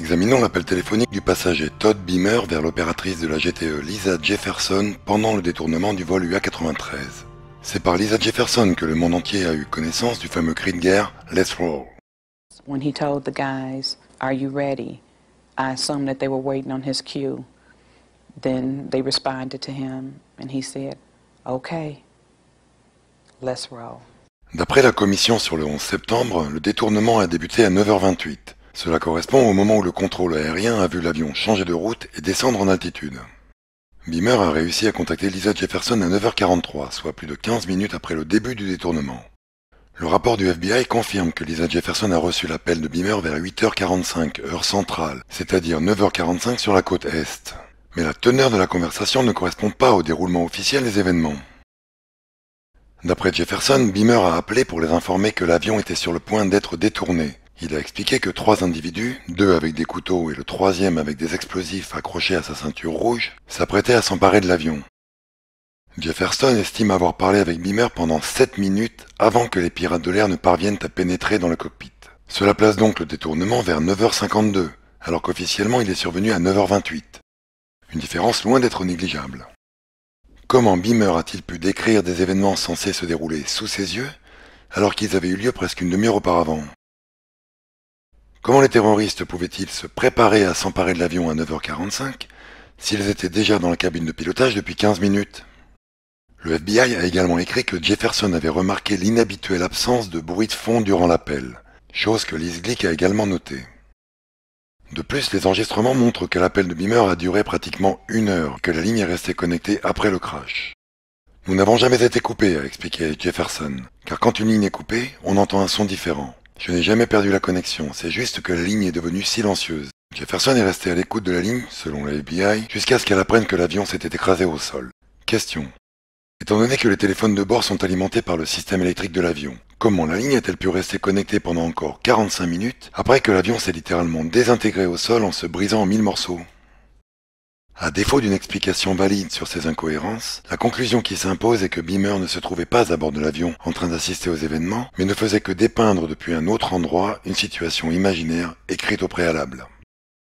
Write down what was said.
Examinons l'appel téléphonique du passager Todd Beamer vers l'opératrice de la GTE Lisa Jefferson pendant le détournement du vol UA93. C'est par Lisa Jefferson que le monde entier a eu connaissance du fameux cri de guerre Let's Roll. When he told the guys, Are you ready? I that they were waiting on his cue. Then they responded to him and he said, Okay, let's roll. D'après la commission sur le 11 septembre, le détournement a débuté à 9h28. Cela correspond au moment où le contrôle aérien a vu l'avion changer de route et descendre en altitude. Beamer a réussi à contacter Lisa Jefferson à 9h43, soit plus de 15 minutes après le début du détournement. Le rapport du FBI confirme que Lisa Jefferson a reçu l'appel de Beamer vers 8h45, heure centrale, c'est-à-dire 9h45 sur la côte Est. Mais la teneur de la conversation ne correspond pas au déroulement officiel des événements. D'après Jefferson, Beamer a appelé pour les informer que l'avion était sur le point d'être détourné, il a expliqué que trois individus, deux avec des couteaux et le troisième avec des explosifs accrochés à sa ceinture rouge, s'apprêtaient à s'emparer de l'avion. Jefferson estime avoir parlé avec Beamer pendant 7 minutes avant que les pirates de l'air ne parviennent à pénétrer dans le cockpit. Cela place donc le détournement vers 9h52, alors qu'officiellement il est survenu à 9h28. Une différence loin d'être négligeable. Comment Beamer a-t-il pu décrire des événements censés se dérouler sous ses yeux alors qu'ils avaient eu lieu presque une demi-heure auparavant Comment les terroristes pouvaient-ils se préparer à s'emparer de l'avion à 9h45 s'ils étaient déjà dans la cabine de pilotage depuis 15 minutes Le FBI a également écrit que Jefferson avait remarqué l'inhabituelle absence de bruit de fond durant l'appel, chose que Liz a également notée. De plus, les enregistrements montrent que l'appel de Beamer a duré pratiquement une heure, que la ligne est restée connectée après le crash. Nous n'avons jamais été coupés, a expliqué Jefferson, car quand une ligne est coupée, on entend un son différent. Je n'ai jamais perdu la connexion, c'est juste que la ligne est devenue silencieuse. Jefferson est resté à l'écoute de la ligne, selon la FBI, jusqu'à ce qu'elle apprenne que l'avion s'était écrasé au sol. Question. Étant donné que les téléphones de bord sont alimentés par le système électrique de l'avion, comment la ligne a-t-elle pu rester connectée pendant encore 45 minutes après que l'avion s'est littéralement désintégré au sol en se brisant en mille morceaux à défaut d'une explication valide sur ces incohérences, la conclusion qui s'impose est que Beamer ne se trouvait pas à bord de l'avion en train d'assister aux événements, mais ne faisait que dépeindre depuis un autre endroit une situation imaginaire écrite au préalable.